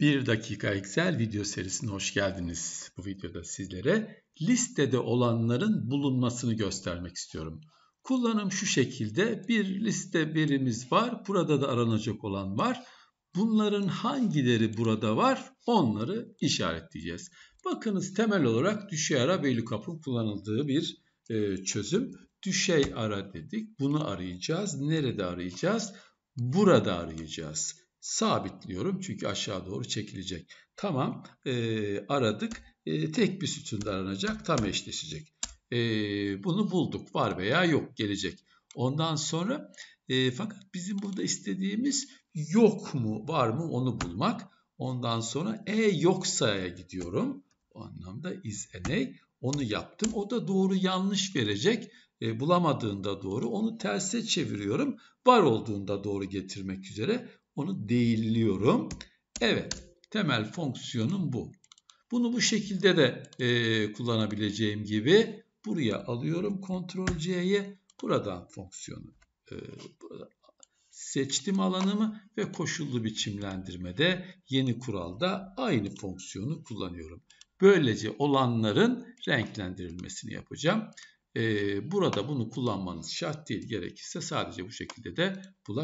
1 dakika Excel video serisine hoş geldiniz. Bu videoda sizlere listede olanların bulunmasını göstermek istiyorum. Kullanım şu şekilde bir liste birimiz var. Burada da aranacak olan var. Bunların hangileri burada var onları işaretleyeceğiz. Bakınız temel olarak düşey ara Beylükap'ın kullanıldığı bir e, çözüm. Düşey ara dedik. Bunu arayacağız. Nerede arayacağız? Burada arayacağız sabitliyorum çünkü aşağı doğru çekilecek. Tamam e, aradık e, tek bir sütunda aranacak tam eşleşecek. E, bunu bulduk var veya yok gelecek. Ondan sonra e, fakat bizim burada istediğimiz yok mu var mı onu bulmak. Ondan sonra e yoksa'ya gidiyorum. O anlamda is a onu yaptım. O da doğru yanlış verecek. E, bulamadığında doğru onu terse çeviriyorum. Var olduğunda doğru getirmek üzere onu değilliyorum. Evet temel fonksiyonum bu. Bunu bu şekilde de e, kullanabileceğim gibi buraya alıyorum Ctrl C'yi. Buradan fonksiyonu e, seçtim alanımı ve koşullu biçimlendirmede yeni kuralda aynı fonksiyonu kullanıyorum. Böylece olanların renklendirilmesini yapacağım. Ee, burada bunu kullanmanız şart değil. Gerekirse sadece bu şekilde de bulabilirsiniz.